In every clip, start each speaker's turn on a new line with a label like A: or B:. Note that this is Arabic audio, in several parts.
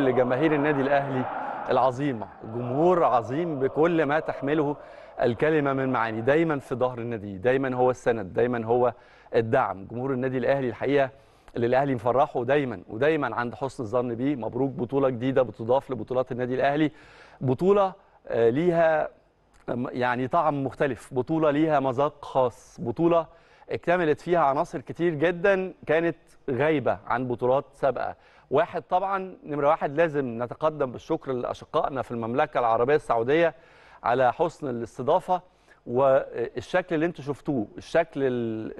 A: لجماهير النادي الأهلي العظيمة جمهور عظيم بكل ما تحمله الكلمة من معاني دايما في ظهر النادي دايما هو السند دايما هو الدعم جمهور النادي الأهلي الحقيقة اللي الأهلي مفرحه دايما ودايما عند حسن الظن بيه مبروك بطولة جديدة بتضاف لبطولات النادي الأهلي بطولة آه، ليها آه، يعني طعم مختلف بطولة ليها مذاق خاص بطولة اكتملت فيها عناصر كتير جدا كانت غايبه عن بطولات سابقه واحد طبعا نمره واحد لازم نتقدم بالشكر لاشقائنا في المملكه العربيه السعوديه على حسن الاستضافه والشكل اللي انتم شفتوه الشكل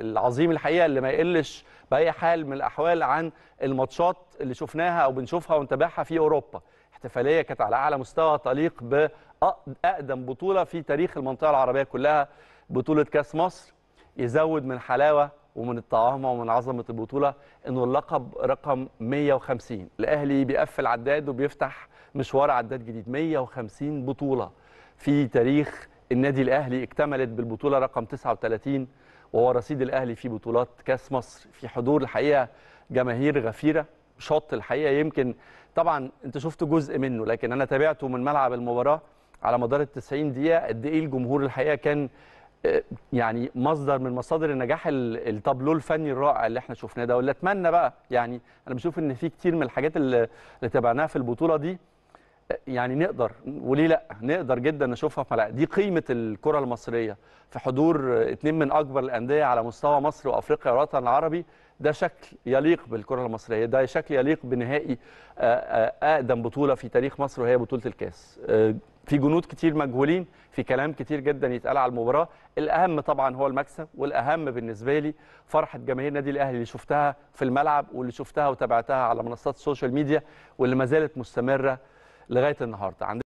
A: العظيم الحقيقه اللي ما يقلش باي حال من الاحوال عن الماتشات اللي شفناها او بنشوفها ونتابعها في اوروبا احتفاليه كانت على اعلى مستوى تليق باقدم بطوله في تاريخ المنطقه العربيه كلها بطوله كاس مصر يزود من حلاوه ومن الطعامه ومن عظمه البطوله انه اللقب رقم 150 الاهلي بيقفل عداد وبيفتح مشوار عداد جديد 150 بطوله في تاريخ النادي الاهلي اكتملت بالبطوله رقم 39 وهو رصيد الاهلي في بطولات كاس مصر في حضور الحقيقه جماهير غفيره شط الحقيقه يمكن طبعا انت شفت جزء منه لكن انا تابعته من ملعب المباراه على مدار ال 90 دقيقه قد ايه الجمهور الحقيقه كان يعني مصدر من مصادر النجاح التابلو الفني الرائع اللي احنا شفناه ده واللي اتمنى بقى يعني انا بشوف ان في كتير من الحاجات اللي تابعناها في البطوله دي يعني نقدر وليه لا نقدر جدا نشوفها في ملعب دي قيمه الكره المصريه في حضور اثنين من اكبر الانديه على مستوى مصر وافريقيا والوطن العربي ده شكل يليق بالكره المصريه ده شكل يليق بنهائي اقدم بطوله في تاريخ مصر وهي بطوله الكاس في جنود كتير مجهولين في كلام كتير جدا يتقال على المباراه الاهم طبعا هو المكسب والاهم بالنسبه لي فرحه جماهير النادي الاهلي اللي شفتها في الملعب واللي شفتها وتابعتها على منصات السوشيال ميديا واللي ما زالت مستمره لغايه النهارده